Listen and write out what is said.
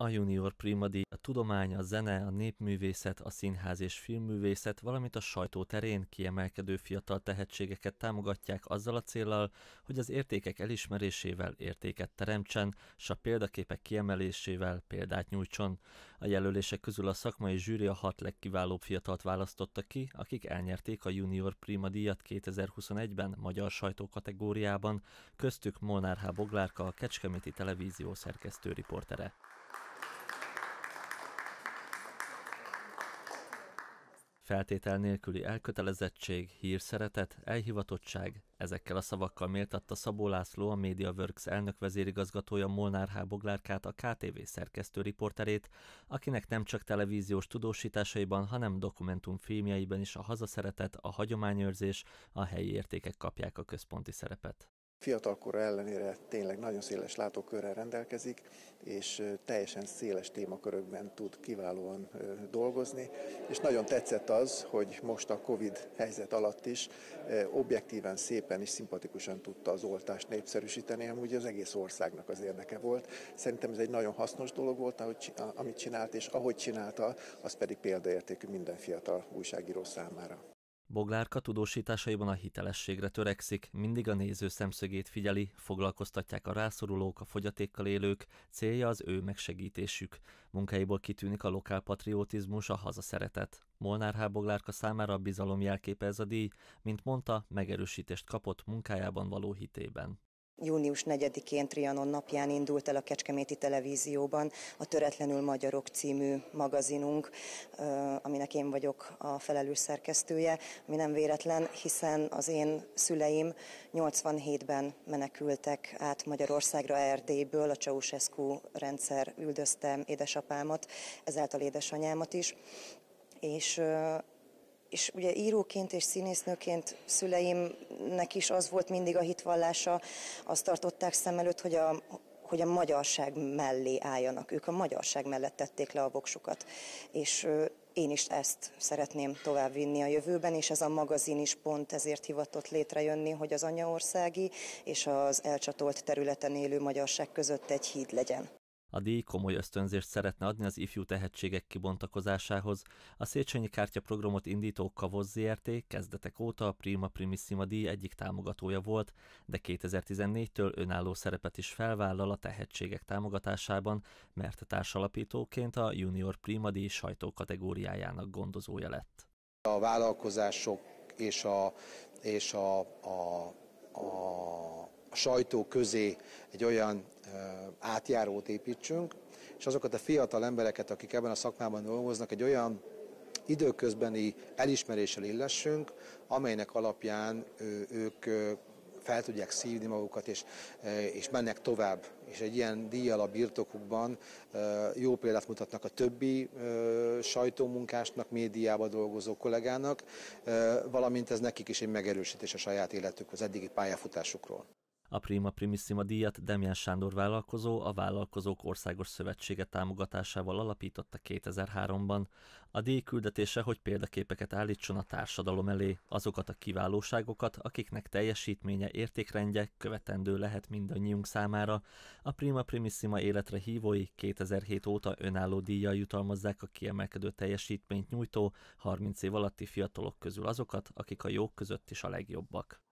A Junior Prima díj a tudomány, a zene, a népművészet, a színház és filmművészet, valamint a sajtó terén kiemelkedő fiatal tehetségeket támogatják azzal a célral, hogy az értékek elismerésével értéket teremtsen, s a példaképek kiemelésével példát nyújtson. A jelölések közül a szakmai zsűri a hat legkiválóbb fiatalt választotta ki, akik elnyerték a Junior Prima díjat 2021-ben magyar sajtó kategóriában, köztük Molnár H. Boglárka, a Kecskeméti Televízió szerkesztő riportere. Feltétel nélküli elkötelezettség, hírszeretet, elhivatottság, ezekkel a szavakkal méltatta Szabó László a MediaWorks elnök vezérigazgatója Molnár H. Boglárkát, a KTV szerkesztő riporterét, akinek nem csak televíziós tudósításaiban, hanem dokumentumfilmjeiben is a hazaszeretet, a hagyományőrzés, a helyi értékek kapják a központi szerepet. Fiatalkora ellenére tényleg nagyon széles látókörrel rendelkezik, és teljesen széles témakörökben tud kiválóan dolgozni, és nagyon tetszett az, hogy most a Covid helyzet alatt is objektíven, szépen és szimpatikusan tudta az oltást népszerűsíteni, ami ugye az egész országnak az érdeke volt. Szerintem ez egy nagyon hasznos dolog volt, amit csinált, és ahogy csinálta, az pedig példaértékű minden fiatal újságíró számára. Boglárka tudósításaiban a hitelességre törekszik, mindig a néző szemszögét figyeli, foglalkoztatják a rászorulók, a fogyatékkal élők, célja az ő megsegítésük. Munkáiból kitűnik a lokálpatriotizmus, a hazaszeretet. Molnár H. Boglárka számára a bizalom jelképe ez a díj, mint mondta, megerősítést kapott munkájában való hitében. Június 4-én Trianon napján indult el a Kecskeméti Televízióban a Töretlenül Magyarok című magazinunk, aminek én vagyok a felelős szerkesztője, ami nem véletlen, hiszen az én szüleim 87-ben menekültek át Magyarországra Erdélyből, a Ceausescu rendszer üldözte édesapámat, ezáltal édesanyámat is, és és ugye íróként és színésznőként szüleimnek is az volt mindig a hitvallása, azt tartották szem előtt, hogy a, hogy a magyarság mellé álljanak. Ők a magyarság mellett tették le a voksukat. És én is ezt szeretném továbbvinni a jövőben, és ez a magazin is pont ezért hivatott létrejönni, hogy az anyaországi és az elcsatolt területen élő magyarság között egy híd legyen. A díj komoly ösztönzést szeretne adni az ifjú tehetségek kibontakozásához. A Széchenyi Kártya programot indító Kavoz ZRT kezdetek óta a Prima Primissima díj egyik támogatója volt, de 2014-től önálló szerepet is felvállal a tehetségek támogatásában, mert társalapítóként a Junior Prima díj sajtó kategóriájának gondozója lett. A vállalkozások és a, és a, a, a sajtó közé egy olyan átjárót építsünk, és azokat a fiatal embereket, akik ebben a szakmában dolgoznak, egy olyan időközbeni elismeréssel illessünk, amelynek alapján ők fel tudják szívni magukat, és, és mennek tovább. És egy ilyen díjjal a birtokukban jó példát mutatnak a többi sajtómunkásnak, médiába dolgozó kollégának, valamint ez nekik is egy megerősítés a saját életük az eddigi pályafutásukról. A Prima Primissima díjat Demján Sándor vállalkozó a Vállalkozók Országos Szövetsége támogatásával alapította 2003-ban. A díj küldetése, hogy példaképeket állítson a társadalom elé, azokat a kiválóságokat, akiknek teljesítménye, értékrendje követendő lehet mindannyiunk számára. A Prima Primissima életre hívói 2007 óta önálló díjjal jutalmazzák a kiemelkedő teljesítményt nyújtó 30 év alatti fiatalok közül azokat, akik a jók között is a legjobbak.